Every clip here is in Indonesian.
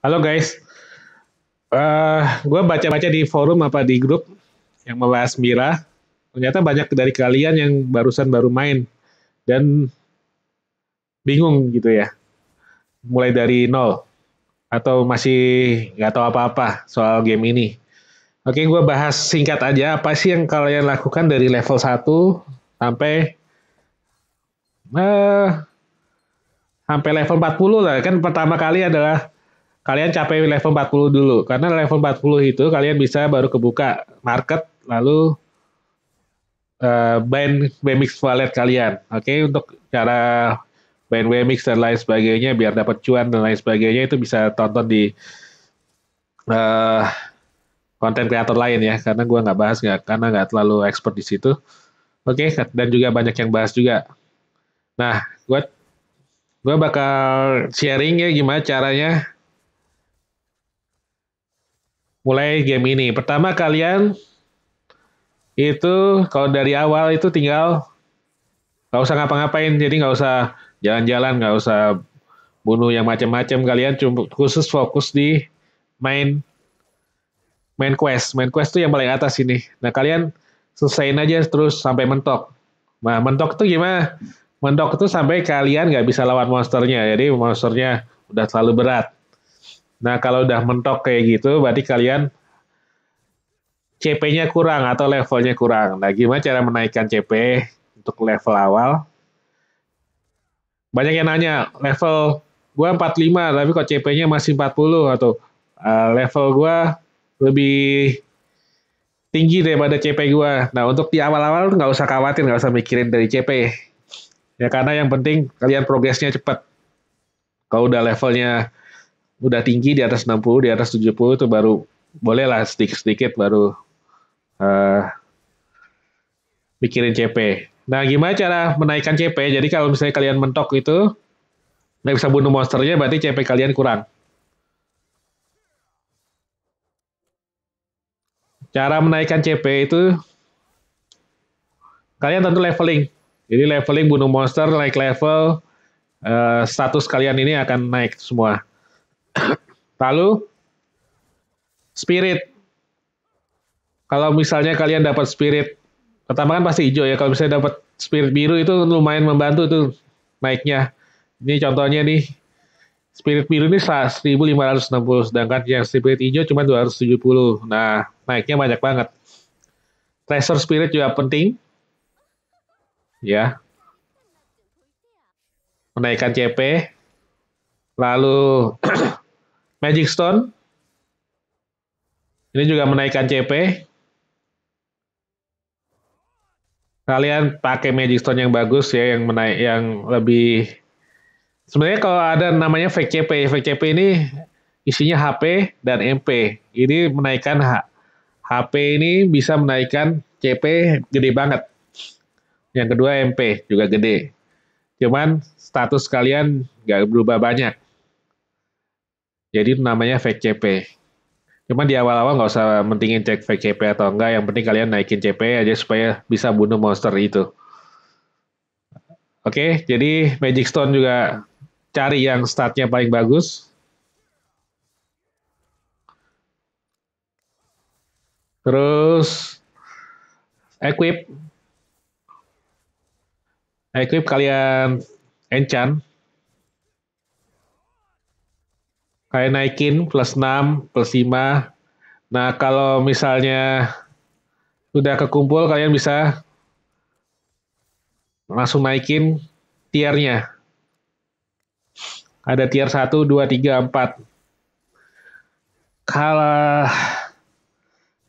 Halo guys, uh, eh, gue baca-baca di forum apa di grup yang membahas Mira, ternyata banyak dari kalian yang barusan baru main dan bingung gitu ya, mulai dari nol atau masih nggak tahu apa-apa soal game ini. Oke, gue bahas singkat aja apa sih yang kalian lakukan dari level 1 sampai uh, sampai level 40 lah. Kan pertama kali adalah kalian capai level 40 dulu karena level 40 itu kalian bisa baru kebuka market lalu uh, eh, band BMX wallet kalian. Oke, okay? untuk cara band BMX dan lain sebagainya biar dapat cuan dan lain sebagainya itu bisa tonton di eh, konten uh, kreator lain ya karena gua nggak bahas nggak karena nggak terlalu expert di situ. Oke, okay? dan juga banyak yang bahas juga. Nah, gue gue bakal sharing ya gimana caranya mulai game ini. Pertama kalian itu kalau dari awal itu tinggal nggak usah ngapa-ngapain, jadi nggak usah jalan-jalan, nggak -jalan, usah bunuh yang macam-macam. Kalian cuma khusus fokus di main main quest. Main quest tuh yang paling atas ini. Nah kalian selesaiin aja terus sampai mentok. Nah mentok tuh gimana? Mentok tuh sampai kalian nggak bisa lawan monsternya. Jadi monsternya udah terlalu berat. Nah, kalau udah mentok kayak gitu, berarti kalian CP-nya kurang atau levelnya kurang. Nah, gimana cara menaikkan CP untuk level awal? Banyak yang nanya, level gua 45 tapi kok CP-nya masih 40 atau uh, level gue lebih tinggi daripada CP gue. Nah, untuk di awal-awal nggak usah khawatir, nggak usah mikirin dari CP. Ya karena yang penting kalian progresnya cepat. Kalau udah levelnya udah tinggi di atas 60, di atas 70 itu baru bolehlah sedikit-sedikit baru uh, mikirin CP. Nah, gimana cara menaikkan CP? Jadi kalau misalnya kalian mentok itu nggak bisa bunuh monsternya, berarti CP kalian kurang. Cara menaikkan CP itu kalian tentu leveling. Jadi leveling bunuh monster, naik level, uh, status kalian ini akan naik semua. Lalu spirit. Kalau misalnya kalian dapat spirit, pertama kan pasti hijau ya. Kalau misalnya dapat spirit biru itu lumayan membantu itu naiknya. Ini contohnya nih, spirit biru ini 1560, sedangkan yang spirit hijau cuma 270. Nah, naiknya banyak banget. Treasure spirit juga penting. Ya. Menaikkan CP. Lalu Magic Stone. Ini juga menaikkan CP. Kalian pakai Magic Stone yang bagus ya, yang menaik, yang lebih. Sebenarnya kalau ada namanya fake CP, fake CP ini isinya HP dan MP. Ini menaikkan H. HP ini bisa menaikkan CP gede banget. Yang kedua MP juga gede. Cuman status kalian nggak berubah banyak. Jadi namanya VCP. cuma di awal-awal nggak usah mentingin cek VCP atau enggak, yang penting kalian naikin CP aja supaya bisa bunuh monster itu. Oke, jadi Magic Stone juga cari yang startnya paling bagus. Terus equip. Equip kalian enchant kayak naikin plus 6, plus 5. Nah, kalau misalnya sudah kekumpul, kalian bisa langsung naikin tiernya. Ada tier 1, 2, 3, 4. Kalau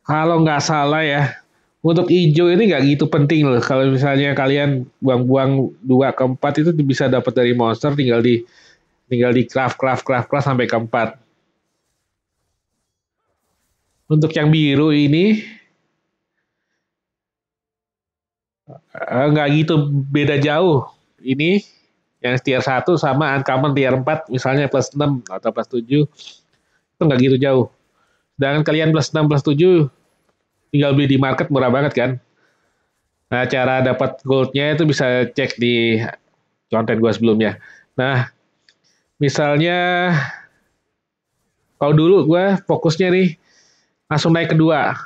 kalau nggak salah ya, untuk hijau ini nggak gitu penting loh. Kalau misalnya kalian buang-buang 2 ke 4 itu bisa dapat dari monster, tinggal di tinggal di craft craft craft craft sampai keempat untuk yang biru ini eh, nggak gitu beda jauh ini yang tier 1 sama uncommon tier 4 misalnya plus 6 atau plus 7 itu nggak gitu jauh sedangkan kalian plus 6 plus 7 tinggal beli di market murah banget kan nah cara dapat goldnya itu bisa cek di konten gua sebelumnya nah misalnya kalau dulu gue fokusnya nih langsung naik kedua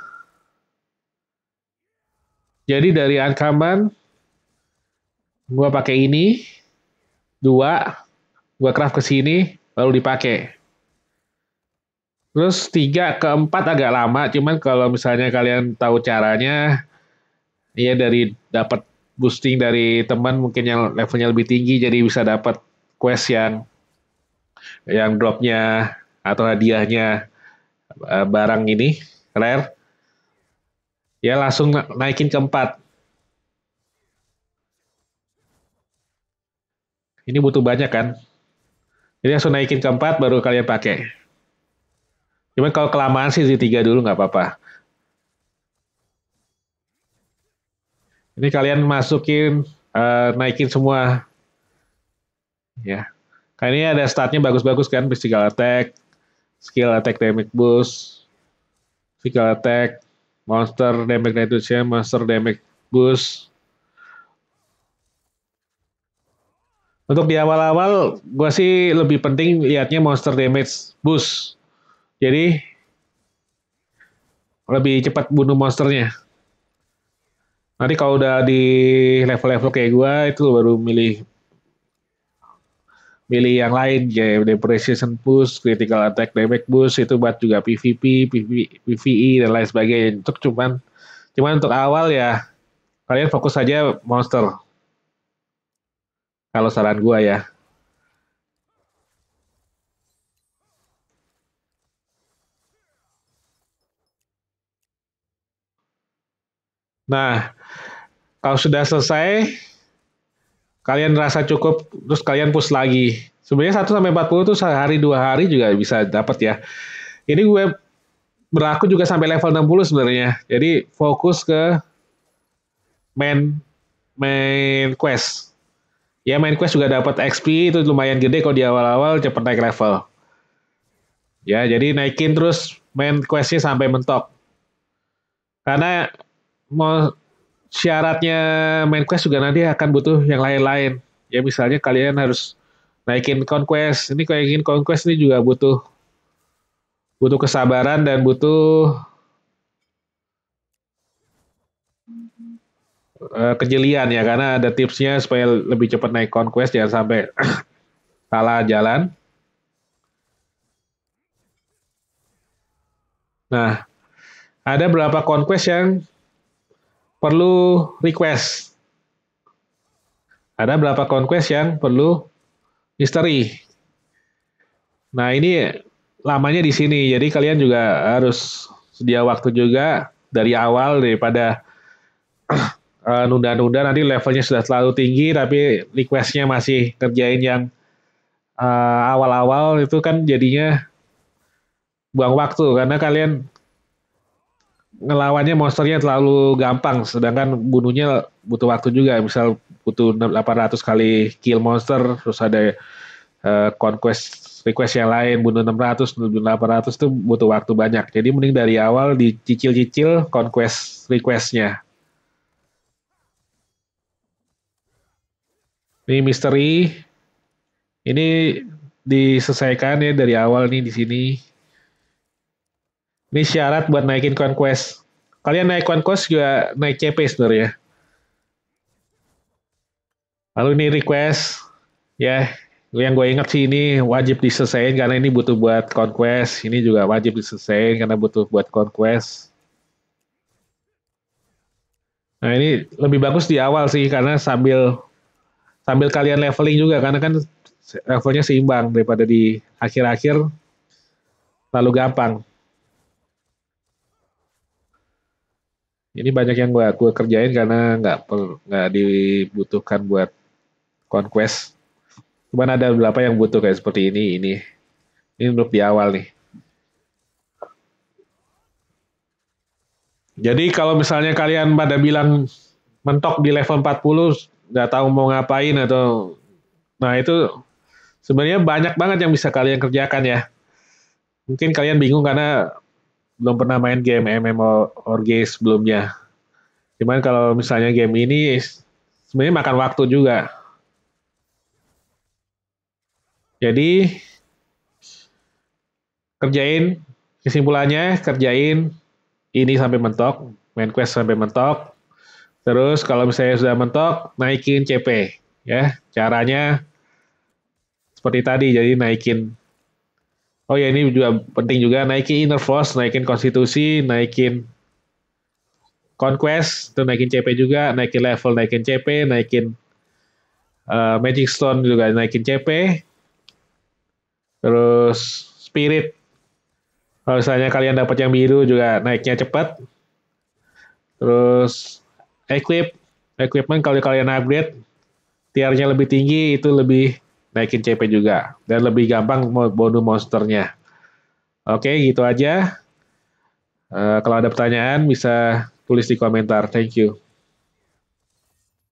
jadi dari ancaman gue pakai ini dua gue craft ke sini lalu dipakai terus tiga keempat agak lama cuman kalau misalnya kalian tahu caranya ya dari dapat boosting dari teman mungkin yang levelnya lebih tinggi jadi bisa dapat quest yang yang dropnya atau hadiahnya eh, barang ini rare ya langsung naikin ke empat ini butuh banyak kan jadi langsung naikin ke empat baru kalian pakai cuman kalau kelamaan sih di tiga dulu nggak apa-apa ini kalian masukin uh, naikin semua ya Kali ini ada statnya bagus-bagus kan, physical attack, skill attack damage boost, physical attack, monster damage reduction, monster damage boost. Untuk di awal-awal, gue sih lebih penting liatnya monster damage boost. Jadi, lebih cepat bunuh monsternya. Nanti kalau udah di level-level kayak gue, itu baru milih milih yang lain kayak depreciation boost, critical attack damage boost itu buat juga PVP, PV, PVE dan lain sebagainya. Untuk cuman cuman untuk awal ya kalian fokus saja monster. Kalau saran gua ya. Nah, kalau sudah selesai kalian rasa cukup terus kalian push lagi. Sebenarnya 1 sampai 40 tuh sehari dua hari juga bisa dapat ya. Ini gue berlaku juga sampai level 60 sebenarnya. Jadi fokus ke main main quest. Ya main quest juga dapat XP itu lumayan gede kalau di awal-awal cepet naik level. Ya, jadi naikin terus main questnya sampai mentok. Karena mau syaratnya main quest juga nanti akan butuh yang lain-lain. Ya misalnya kalian harus naikin conquest. Ini kalau ingin conquest ini juga butuh butuh kesabaran dan butuh eh, kejelian ya karena ada tipsnya supaya lebih cepat naik conquest jangan sampai salah jalan. Nah, ada berapa conquest yang perlu request. Ada berapa conquest yang perlu misteri. Nah ini lamanya di sini, jadi kalian juga harus sedia waktu juga dari awal daripada eh, nunda-nunda nanti levelnya sudah terlalu tinggi tapi requestnya masih kerjain yang eh, awal -awal itu kan jadinya buang waktu karena kalian ngelawannya monsternya terlalu gampang sedangkan bunuhnya butuh waktu juga misal butuh 800 kali kill monster terus ada uh, conquest request yang lain bunuh 600 bunuh 800 itu butuh waktu banyak jadi mending dari awal dicicil-cicil conquest requestnya ini misteri ini diselesaikan ya dari awal nih di sini ini syarat buat naikin conquest. Kalian naik conquest juga naik CP sebenarnya. Lalu ini request, ya yang gue inget sih ini wajib diselesaikan karena ini butuh buat conquest. Ini juga wajib diselesaikan karena butuh buat conquest. Nah ini lebih bagus di awal sih karena sambil sambil kalian leveling juga karena kan levelnya seimbang daripada di akhir-akhir lalu gampang. ini banyak yang gue gue kerjain karena nggak nggak dibutuhkan buat conquest cuman ada beberapa yang butuh kayak seperti ini ini ini untuk di awal nih jadi kalau misalnya kalian pada bilang mentok di level 40 nggak tahu mau ngapain atau nah itu sebenarnya banyak banget yang bisa kalian kerjakan ya mungkin kalian bingung karena belum pernah main game MMORPG sebelumnya. Cuman kalau misalnya game ini sebenarnya makan waktu juga. Jadi kerjain kesimpulannya kerjain ini sampai mentok, main quest sampai mentok. Terus kalau misalnya sudah mentok, naikin CP ya. Caranya seperti tadi jadi naikin Oh ya ini juga penting juga naikin inner force, naikin konstitusi, naikin conquest, itu naikin CP juga, naikin level, naikin CP, naikin uh, magic stone juga naikin CP. Terus spirit kalau misalnya kalian dapat yang biru juga naiknya cepat. Terus equip, equipment kalau kalian upgrade tiernya lebih tinggi itu lebih naikin CP juga dan lebih gampang bonus monsternya. Oke, gitu aja. Uh, kalau ada pertanyaan bisa tulis di komentar. Thank you.